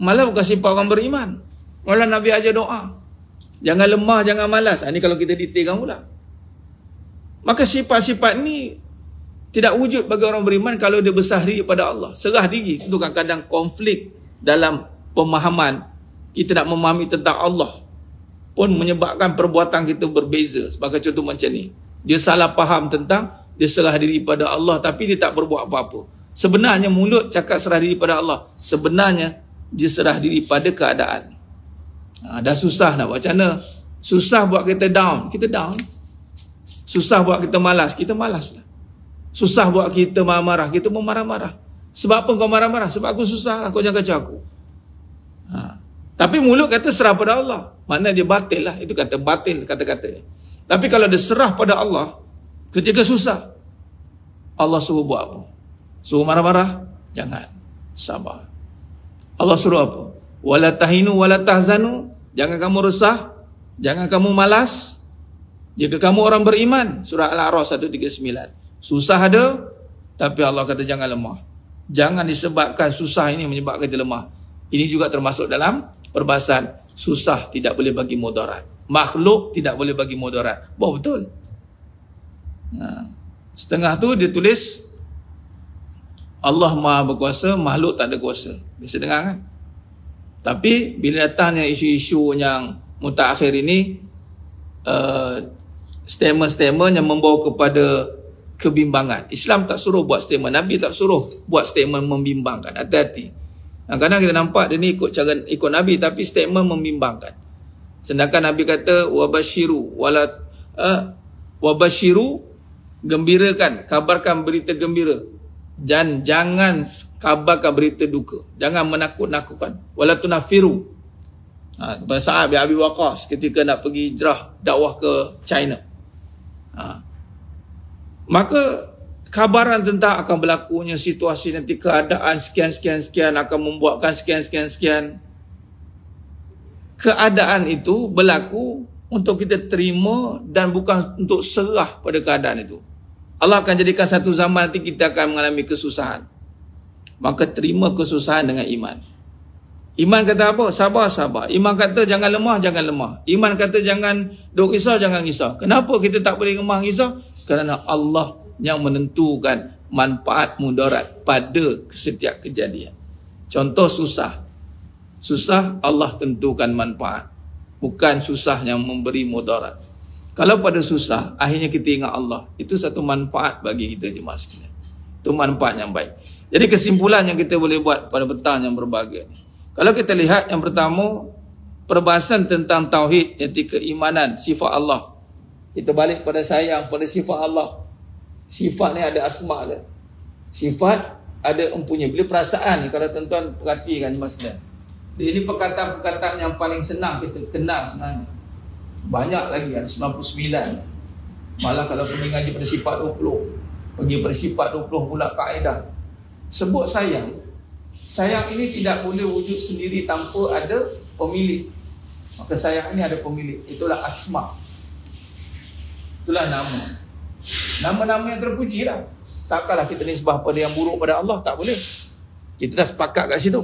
Malas bukan sifat orang beriman. Malah Nabi ajar doa. Jangan lemah, jangan malas. Ini ah, kalau kita detailkan pula. Maka sifat-sifat ni tidak wujud bagi orang beriman kalau dia besar diri pada Allah. Serah diri. Itu kadang-kadang konflik dalam pemahaman. Kita nak memahami tentang Allah pun menyebabkan perbuatan kita berbeza. Sebagai contoh macam ni. Dia salah faham tentang dia serah diri pada Allah tapi dia tak berbuat apa-apa. Sebenarnya mulut cakap serah diri pada Allah. Sebenarnya dia serah diri pada keadaan. Ha, dah susah nak buat macam mana. Susah buat kita down, kita down. Susah buat kita malas, kita malas. Susah buat kita marah-marah, kita pun marah-marah. Sebab apa kau marah-marah? Sebab aku susah lah, kau jangan kacau aku. Ha. Tapi mulut kata serah pada Allah. Mana dia batil lah, itu kata batil kata-kata. Tapi kalau dia serah pada Allah, ketika susah, Allah suruh buat apa? Suruh marah-marah? Jangan. Sabar. Allah suruh apa? Wala tahinu wala tahzanu Jangan kamu resah, jangan kamu malas. Jika kamu orang beriman, surah Al-A'raf 139. Susah ada, tapi Allah kata jangan lemah. Jangan disebabkan susah ini menyebabkan kita lemah. Ini juga termasuk dalam perbahasan susah tidak boleh bagi mudarat. Makhluk tidak boleh bagi mudarat. Bah, betul. Ha. setengah tu dia tulis Allah Maha berkuasa, makhluk tak ada kuasa. Biasa dengar kan? Tapi bila datangnya isu-isu yang mutakhir ini uh, statement-statement yang membawa kepada kebimbangan. Islam tak suruh buat statement. Nabi tak suruh buat statement membimbangkan. Hati-hati. Kadang-kadang kita nampak dia ni ikut, cara, ikut Nabi tapi statement membimbangkan. Sedangkan Nabi kata wabashiru wala uh, wabashiru gembirakan kabarkan berita gembira dan jangan kabarkan berita duka. Jangan menakut-nakutkan. Wala tunafiru. Ha, pada saat bin Abi Waqas ketika nak pergi hijrah dakwah ke China. Ha. Maka kabaran tentang akan berlakunya situasi nanti keadaan sekian-sekian-sekian akan membuatkan sekian-sekian-sekian. Keadaan itu berlaku untuk kita terima dan bukan untuk serah pada keadaan itu. Allah akan jadikan satu zaman nanti kita akan mengalami kesusahan. Maka terima kesusahan dengan iman. Iman kata apa? Sabar, sabar. Iman kata jangan lemah, jangan lemah. Iman kata jangan duk risau, jangan risau. Kenapa kita tak boleh lemah, risau? Kerana Allah yang menentukan manfaat mudarat pada setiap kejadian. Contoh susah. Susah Allah tentukan manfaat. Bukan susah yang memberi mudarat. Kalau pada susah, akhirnya kita ingat Allah. Itu satu manfaat bagi kita jemaah sekalian. Itu manfaat yang baik. Jadi kesimpulan yang kita boleh buat pada petang yang berbahagia. Kalau kita lihat yang pertama, perbahasan tentang tauhid iaitu keimanan sifat Allah. Kita balik pada sayang, pada sifat Allah. Sifat ni ada asma ke? Sifat ada empunya. Bila perasaan ni, kalau tuan-tuan perhatikan jemaah sekalian. Ini perkataan-perkataan yang paling senang kita kenal sebenarnya. Banyak lagi ada 99 Malah kalau pergi ngaji pada sifat 20 Pergi pada sifat 20 pula kaedah Sebut sayang Sayang ini tidak boleh wujud sendiri tanpa ada pemilik Maka sayang ini ada pemilik Itulah asma Itulah nama Nama-nama yang terpuji lah Takkanlah kita nisbah pada yang buruk pada Allah Tak boleh Kita dah sepakat kat situ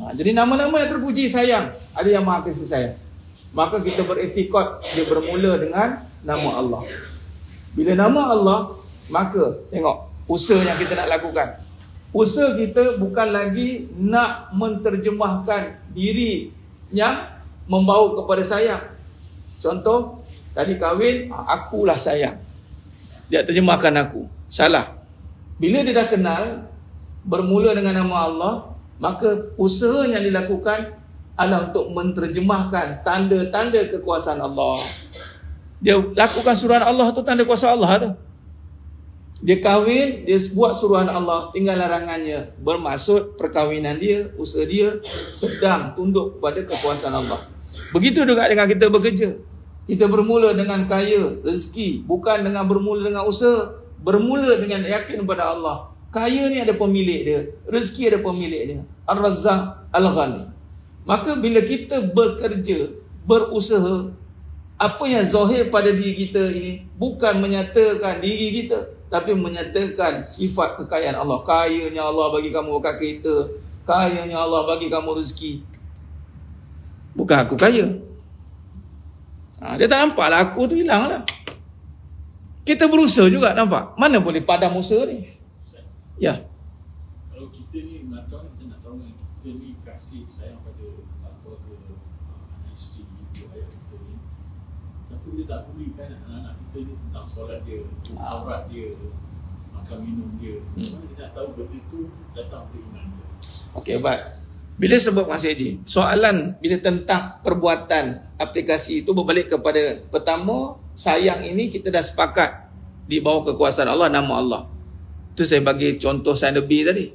ha, Jadi nama-nama yang terpuji sayang Ada yang maha kasih sayang Maka kita beretikot dia bermula dengan nama Allah. Bila nama Allah, maka tengok usaha yang kita nak lakukan. Usaha kita bukan lagi nak menterjemahkan diri yang membawa kepada sayang. Contoh, tadi kahwin, akulah sayang. Dia terjemahkan aku. Salah. Bila dia dah kenal, bermula dengan nama Allah, maka usaha yang dilakukan adalah untuk menterjemahkan tanda-tanda kekuasaan Allah. Dia lakukan suruhan Allah tu tanda kuasa Allah tu. Dia kahwin, dia buat suruhan Allah, tinggal larangannya. Bermaksud perkahwinan dia, usaha dia sedang tunduk kepada kekuasaan Allah. Begitu juga dengan kita bekerja. Kita bermula dengan kaya, rezeki. Bukan dengan bermula dengan usaha. Bermula dengan yakin kepada Allah. Kaya ni ada pemilik dia. Rezeki ada pemilik dia. Al-Razzaq Al-Ghani. Maka bila kita bekerja, berusaha, apa yang zahir pada diri kita ini bukan menyatakan diri kita tapi menyatakan sifat kekayaan Allah. Kayanya Allah bagi kamu bakal kereta. Kayanya Allah bagi kamu rezeki. Bukan aku kaya. Ha, dia tak nampak lah, aku tu hilanglah. Kita berusaha juga nampak. Mana boleh padam usaha ni? Ya. Yeah. tak pedulikan anak-anak kita ni tentang solat dia, aurat dia, makan minum dia. Macam mana kita tak tahu benda tu datang dari iman kita. Okey, baik. Bila sebut Mas Haji, soalan bila tentang perbuatan aplikasi itu berbalik kepada pertama, sayang ini kita dah sepakat di bawah kekuasaan Allah, nama Allah. Itu saya bagi contoh saya lebih tadi.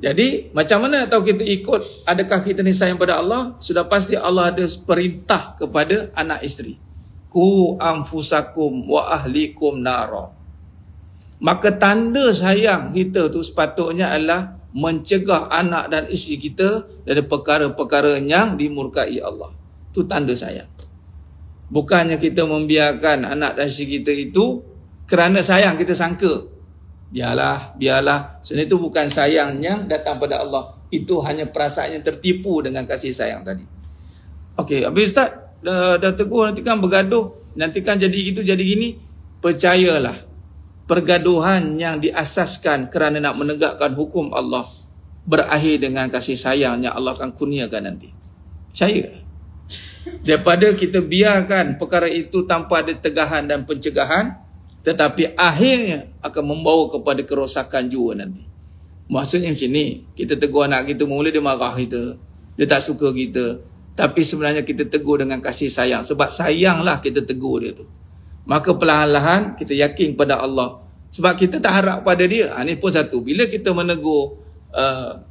Jadi, macam mana nak tahu kita ikut adakah kita ni sayang pada Allah? Sudah pasti Allah ada perintah kepada anak isteri ku anfusakum wa ahlikum nara. Maka tanda sayang kita tu sepatutnya adalah mencegah anak dan isteri kita dari perkara-perkara yang dimurkai Allah. Tu tanda sayang. Bukannya kita membiarkan anak dan isteri kita itu kerana sayang kita sangka. Biarlah, biarlah. Sebenarnya itu bukan sayang yang datang pada Allah. Itu hanya perasaan yang tertipu dengan kasih sayang tadi. Okey, habis Ustaz, dah, dah teguh nanti kan bergaduh nanti kan jadi itu jadi gini percayalah pergaduhan yang diasaskan kerana nak menegakkan hukum Allah berakhir dengan kasih sayang yang Allah akan kurniakan nanti percaya daripada kita biarkan perkara itu tanpa ada tegahan dan pencegahan tetapi akhirnya akan membawa kepada kerosakan jua nanti maksudnya macam ni kita tegur anak kita mula dia marah kita dia tak suka kita tapi sebenarnya kita tegur dengan kasih sayang. Sebab sayanglah kita tegur dia tu. Maka perlahan-lahan kita yakin pada Allah. Sebab kita tak harap pada dia. Ha, ini pun satu. Bila kita menegur uh,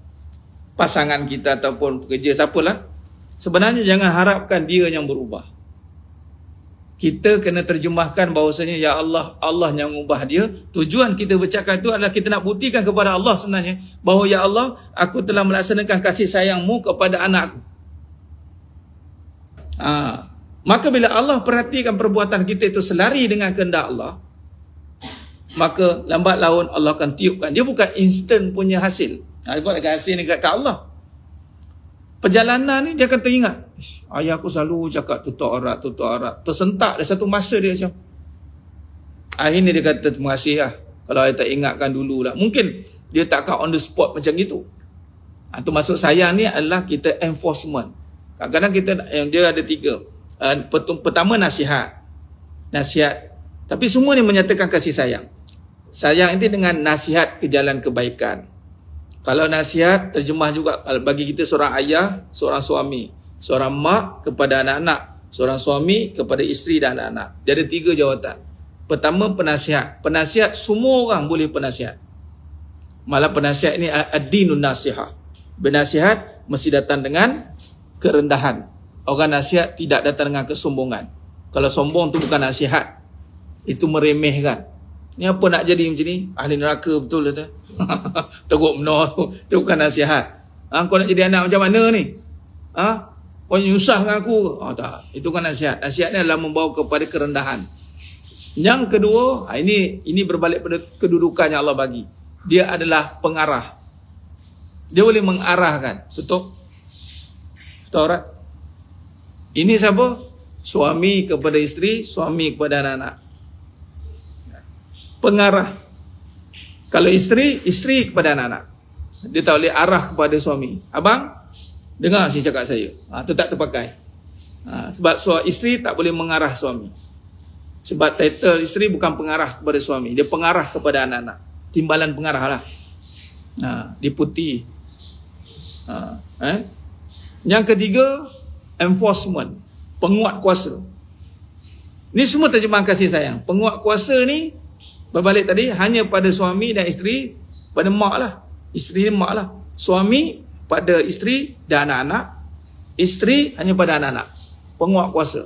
pasangan kita ataupun pekerja siapalah. Sebenarnya jangan harapkan dia yang berubah. Kita kena terjemahkan bahawasanya Ya Allah, Allah yang mengubah dia. Tujuan kita bercakap itu adalah kita nak buktikan kepada Allah sebenarnya. Bahawa Ya Allah, aku telah melaksanakan kasih sayangmu kepada anakku. Ha, maka bila Allah perhatikan perbuatan kita itu selari dengan kehendak Allah, maka lambat laun Allah akan tiupkan. Dia bukan instant punya hasil. Ha, dia bukan hasil dekat kat Allah. Perjalanan ni dia akan teringat. Ayah aku selalu cakap tutup arat, tutup arat. Tersentak dari satu masa dia macam. Akhirnya dia kata terima kasih lah. Kalau saya tak ingatkan dulu lah. Mungkin dia tak akan on the spot macam itu. Itu ha, maksud saya ni adalah kita enforcement. Kadang-kadang kita yang eh, dia ada tiga. Uh, pertama nasihat. Nasihat. Tapi semua ni menyatakan kasih sayang. Sayang ini dengan nasihat ke jalan kebaikan. Kalau nasihat terjemah juga bagi kita seorang ayah, seorang suami, seorang mak kepada anak-anak, seorang suami kepada isteri dan anak-anak. Dia ada tiga jawatan. Pertama penasihat. Penasihat semua orang boleh penasihat. Malah penasihat ini ad-dinun nasihat. Bernasihat mesti datang dengan kerendahan. Orang nasihat tidak datang dengan kesombongan. Kalau sombong tu bukan nasihat. Itu meremehkan. Ni apa nak jadi macam ni? Ahli neraka betul lah tu. Teruk benar tu. Itu bukan nasihat. Ha, kau nak jadi anak macam mana ni? Ha? Kau nyusah dengan aku? Oh, tak. Itu kan nasihat. Nasihat ni adalah membawa kepada kerendahan. Yang kedua, ha, ini ini berbalik pada kedudukan yang Allah bagi. Dia adalah pengarah. Dia boleh mengarahkan. Tutup. Taurat. Ini siapa? Suami kepada isteri, suami kepada anak-anak. Pengarah. Kalau isteri, isteri kepada anak-anak. Dia tak boleh arah kepada suami. Abang, dengar si cakap saya. Ha, itu tak terpakai. Ha, sebab so, isteri tak boleh mengarah suami. Sebab title isteri bukan pengarah kepada suami. Dia pengarah kepada anak-anak. Timbalan pengarah lah. Ha, dia putih. Ha, eh? Yang ketiga, enforcement, penguat kuasa. Ini semua terjemahan kasih sayang. Penguat kuasa ni, berbalik tadi, hanya pada suami dan isteri, pada mak lah. Isteri dan mak lah. Suami pada isteri dan anak-anak. Isteri hanya pada anak-anak. Penguat kuasa.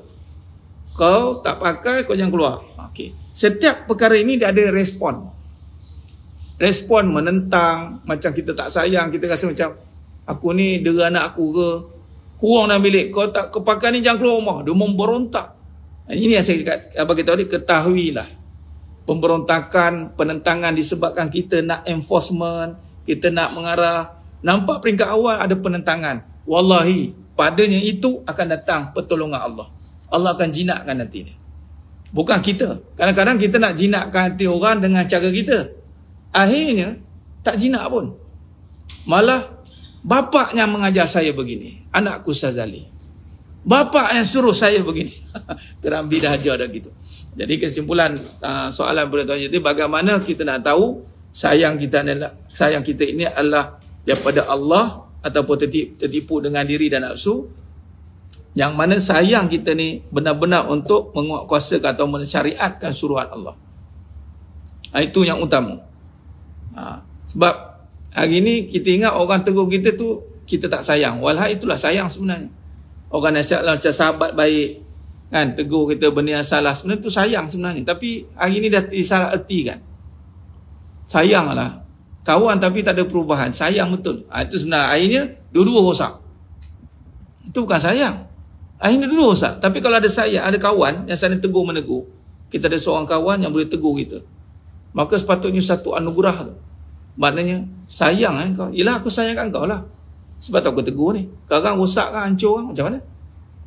Kau tak pakai, kau jangan keluar. Okay. Setiap perkara ini dia ada respon. Respon menentang, macam kita tak sayang, kita rasa macam Aku ni dera anak aku ke? Kurang dalam bilik. Kau tak kepakai ni jangan keluar rumah. Dia memberontak. Ini yang saya cakap. Apa kita tadi? Ketahuilah. Pemberontakan, penentangan disebabkan kita nak enforcement. Kita nak mengarah. Nampak peringkat awal ada penentangan. Wallahi. Padanya itu akan datang pertolongan Allah. Allah akan jinakkan nanti ni. Bukan kita. Kadang-kadang kita nak jinakkan hati orang dengan cara kita. Akhirnya, tak jinak pun. Malah Bapaknya mengajar saya begini. Anakku Sazali. Bapaknya suruh saya begini. Terambi dahjah dah gitu. Jadi kesimpulan uh, soalan boleh tanya itu bagaimana kita nak tahu sayang kita ni, sayang kita ini adalah daripada Allah ataupun tertipu, tertipu dengan diri dan nafsu yang mana sayang kita ni benar-benar untuk menguatkuasakan atau mensyariatkan suruhan Allah. itu yang utama. Ha, sebab Hari ini kita ingat orang tegur kita tu kita tak sayang. Walhal itulah sayang sebenarnya. Orang nasihat lah macam sahabat baik. Kan, tegur kita benda yang salah. Sebenarnya tu sayang sebenarnya. Tapi hari ini dah disalah erti kan. Sayanglah. Kawan tapi tak ada perubahan. Sayang betul. Ha, itu sebenarnya akhirnya dua-dua rosak. Itu bukan sayang. Akhirnya dulu rosak. Tapi kalau ada sayang ada kawan yang saling tegur menegur. Kita ada seorang kawan yang boleh tegur kita. Maka sepatutnya satu anugerah tu. Maknanya sayang kan kau. Yalah aku sayangkan kau lah. Sebab tak aku tegur ni. Sekarang rosak kan hancur kan macam mana?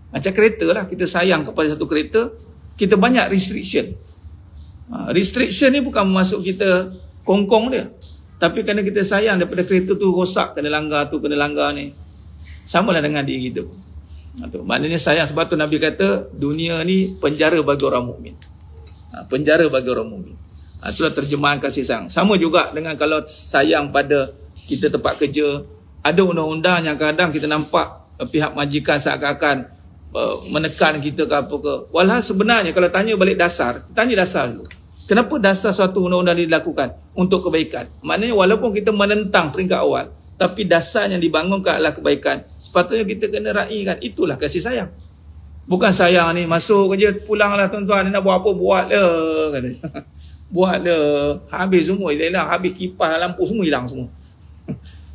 Macam kereta lah. Kita sayang kepada satu kereta. Kita banyak restriction. Ha, restriction ni bukan masuk kita kongkong dia. Tapi kerana kita sayang daripada kereta tu rosak kena langgar tu kena langgar ni. Sama lah dengan diri kita. Ha, tu. Maknanya sayang sebab tu Nabi kata dunia ni penjara bagi orang mukmin. Ha, penjara bagi orang mukmin. Ah, itulah terjemahan kasih sayang. Sama juga dengan kalau sayang pada kita tempat kerja. Ada undang-undang yang kadang kita nampak eh, pihak majikan seakan-akan eh, menekan kita ke apa ke. Walhal sebenarnya kalau tanya balik dasar, tanya dasar dulu. Kenapa dasar suatu undang-undang ini dilakukan? Untuk kebaikan. Maknanya walaupun kita menentang peringkat awal, tapi dasar yang dibangunkan adalah kebaikan. Sepatutnya kita kena raikan. Itulah kasih sayang. Bukan sayang ni, masuk kerja pulanglah tuan-tuan. Nak buat apa, buat lah. buat dia habis semua hilang habis kipas lampu semua hilang semua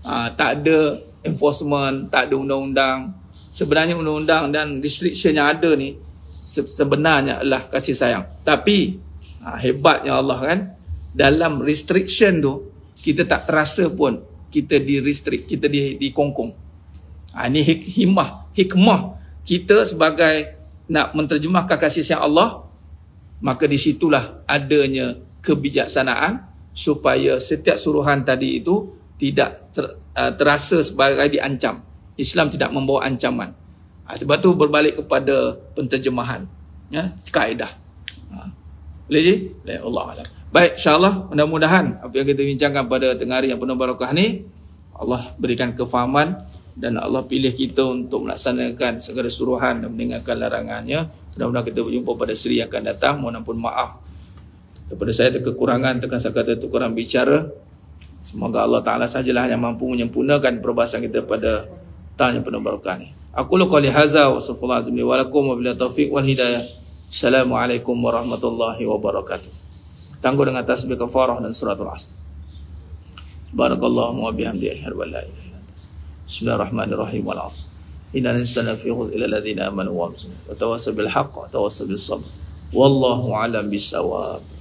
ha, tak ada enforcement tak ada undang-undang sebenarnya undang-undang dan restriction yang ada ni sebenarnya adalah kasih sayang tapi ha, hebatnya Allah kan dalam restriction tu kita tak terasa pun kita di restrict kita di dikongkong ha, ah, ini hik- himah hikmah kita sebagai nak menterjemahkan kasih sayang Allah maka di situlah adanya kebijaksanaan supaya setiap suruhan tadi itu tidak ter, uh, terasa sebagai diancam. Islam tidak membawa ancaman. Ha, sebab tu berbalik kepada penterjemahan. Ya, kaedah. Ha. Boleh je? Boleh. Allah Alam. Baik, insyaAllah mudah-mudahan apa yang kita bincangkan pada tengah hari yang penuh barakah ni Allah berikan kefahaman dan Allah pilih kita untuk melaksanakan segala suruhan dan meninggalkan larangannya. Mudah-mudahan kita berjumpa pada seri yang akan datang. Mohon ampun maaf daripada saya ada kekurangan tekan saya kata itu kurang bicara semoga Allah Ta'ala sajalah yang mampu menyempurnakan perbahasan kita pada tahun yang penuh barakah ni aku lukau lihaza wa sallallahu azmi wa lakum wa bila taufiq wal hidayah Assalamualaikum warahmatullahi wabarakatuh tangguh dengan tasbih kafarah dan suratul al-asr barakallahu wa bihamdi ashar wa la bismillahirrahmanirrahim wa al inna ninsana fi ila ladhina amanu wa amsun wa tawasabil haqq tawasabil sabr wallahu alam bisawab